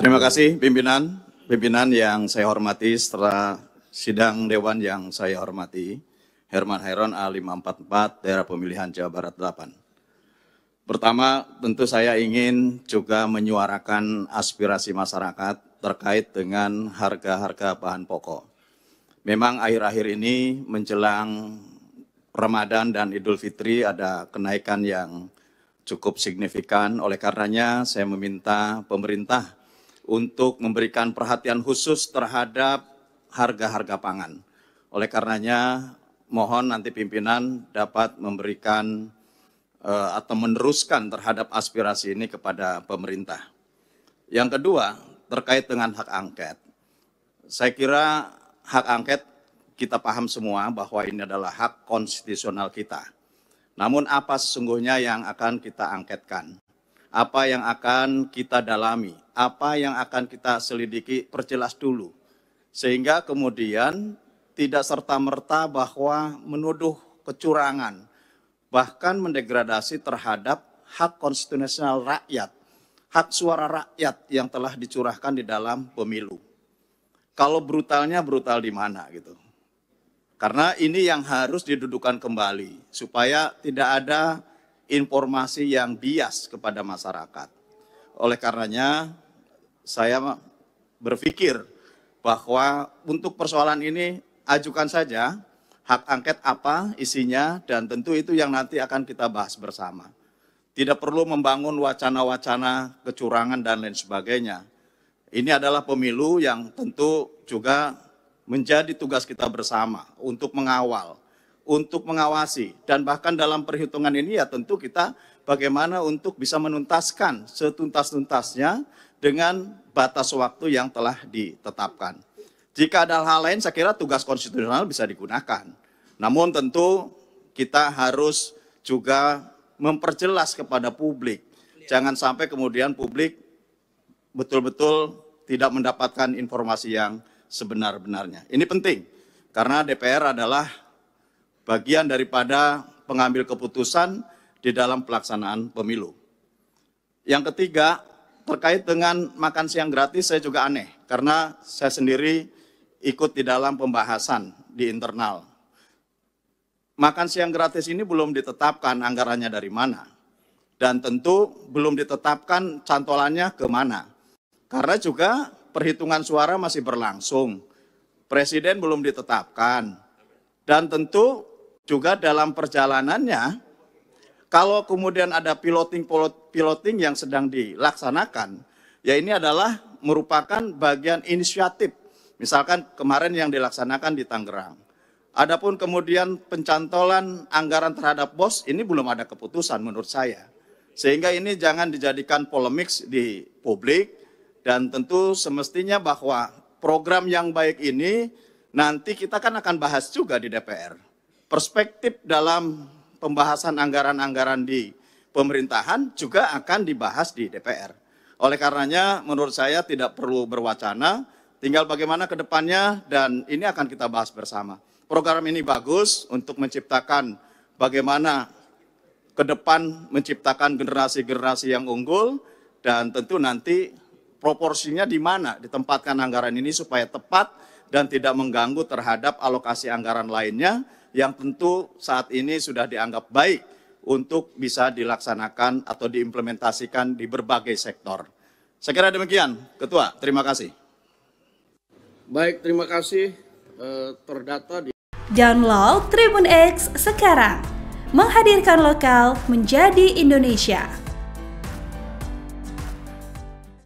Terima kasih pimpinan, pimpinan yang saya hormati setelah sidang dewan yang saya hormati, Herman Heron A544 daerah pemilihan Jawa Barat 8. Pertama, tentu saya ingin juga menyuarakan aspirasi masyarakat terkait dengan harga-harga bahan pokok. Memang akhir-akhir ini menjelang Ramadan dan Idul Fitri ada kenaikan yang cukup signifikan. Oleh karenanya saya meminta pemerintah untuk memberikan perhatian khusus terhadap harga-harga pangan. Oleh karenanya, mohon nanti pimpinan dapat memberikan uh, atau meneruskan terhadap aspirasi ini kepada pemerintah. Yang kedua, terkait dengan hak angket. Saya kira hak angket kita paham semua bahwa ini adalah hak konstitusional kita. Namun apa sesungguhnya yang akan kita angketkan? Apa yang akan kita dalami? apa yang akan kita selidiki perjelas dulu. Sehingga kemudian tidak serta-merta bahwa menuduh kecurangan, bahkan mendegradasi terhadap hak konstitusional rakyat, hak suara rakyat yang telah dicurahkan di dalam pemilu. Kalau brutalnya brutal di mana gitu. Karena ini yang harus didudukan kembali supaya tidak ada informasi yang bias kepada masyarakat. Oleh karenanya saya berpikir bahwa untuk persoalan ini ajukan saja hak angket apa isinya dan tentu itu yang nanti akan kita bahas bersama. Tidak perlu membangun wacana-wacana kecurangan dan lain sebagainya. Ini adalah pemilu yang tentu juga menjadi tugas kita bersama untuk mengawal untuk mengawasi dan bahkan dalam perhitungan ini ya tentu kita bagaimana untuk bisa menuntaskan setuntas-tuntasnya dengan batas waktu yang telah ditetapkan. Jika ada hal lain saya kira tugas konstitusional bisa digunakan. Namun tentu kita harus juga memperjelas kepada publik. Jangan sampai kemudian publik betul-betul tidak mendapatkan informasi yang sebenar-benarnya. Ini penting karena DPR adalah bagian daripada pengambil keputusan di dalam pelaksanaan pemilu. Yang ketiga, terkait dengan makan siang gratis saya juga aneh karena saya sendiri ikut di dalam pembahasan di internal. Makan siang gratis ini belum ditetapkan anggarannya dari mana. Dan tentu belum ditetapkan cantolannya ke mana. Karena juga perhitungan suara masih berlangsung. Presiden belum ditetapkan. Dan tentu juga dalam perjalanannya, kalau kemudian ada piloting piloting yang sedang dilaksanakan, ya ini adalah merupakan bagian inisiatif. Misalkan kemarin yang dilaksanakan di Tangerang. Adapun kemudian pencantolan anggaran terhadap bos ini belum ada keputusan menurut saya. Sehingga ini jangan dijadikan polemik di publik dan tentu semestinya bahwa program yang baik ini nanti kita kan akan bahas juga di DPR. Perspektif dalam pembahasan anggaran-anggaran di pemerintahan juga akan dibahas di DPR. Oleh karenanya menurut saya tidak perlu berwacana, tinggal bagaimana ke depannya dan ini akan kita bahas bersama. Program ini bagus untuk menciptakan bagaimana ke depan menciptakan generasi-generasi yang unggul dan tentu nanti proporsinya di mana ditempatkan anggaran ini supaya tepat dan tidak mengganggu terhadap alokasi anggaran lainnya yang tentu saat ini sudah dianggap baik untuk bisa dilaksanakan atau diimplementasikan di berbagai sektor. Saya kira demikian, Ketua. Terima kasih. Baik, terima kasih. Eh, terdata di Download Tribun X sekarang. Menghadirkan lokal menjadi Indonesia.